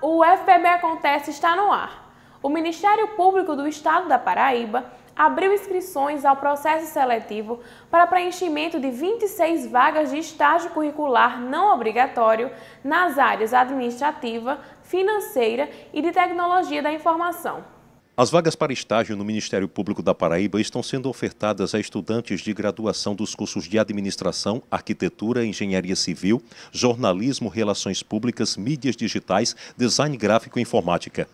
o FPB Acontece está no ar. O Ministério Público do Estado da Paraíba abriu inscrições ao processo seletivo para preenchimento de 26 vagas de estágio curricular não obrigatório nas áreas administrativa, financeira e de tecnologia da informação. As vagas para estágio no Ministério Público da Paraíba estão sendo ofertadas a estudantes de graduação dos cursos de Administração, Arquitetura, Engenharia Civil, Jornalismo, Relações Públicas, Mídias Digitais, Design Gráfico e Informática.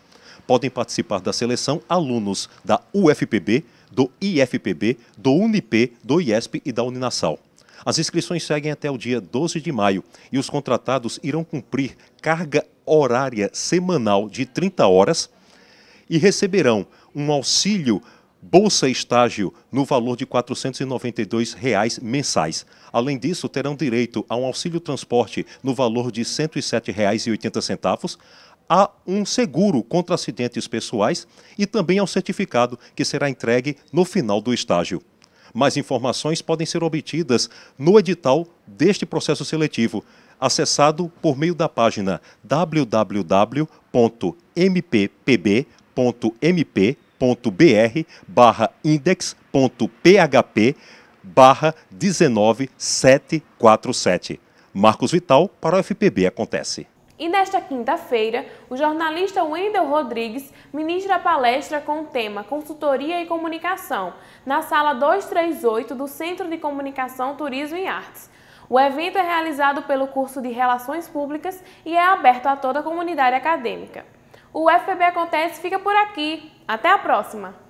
Podem participar da seleção alunos da UFPB, do IFPB, do UNIP, do IESP e da Uninasal. As inscrições seguem até o dia 12 de maio e os contratados irão cumprir carga horária semanal de 30 horas e receberão um auxílio bolsa estágio no valor de R$ 492 reais mensais. Além disso, terão direito a um auxílio transporte no valor de R$ 107,80, a um seguro contra acidentes pessoais e também ao certificado que será entregue no final do estágio. Mais informações podem ser obtidas no edital deste processo seletivo, acessado por meio da página www.mppb.com .mp.br barra index.php barra 19747. Marcos Vital para o FPB Acontece. E nesta quinta-feira, o jornalista Wendel Rodrigues ministra a palestra com o tema Consultoria e Comunicação, na sala 238 do Centro de Comunicação, Turismo e Artes. O evento é realizado pelo curso de Relações Públicas e é aberto a toda a comunidade acadêmica. O FPB Acontece fica por aqui. Até a próxima!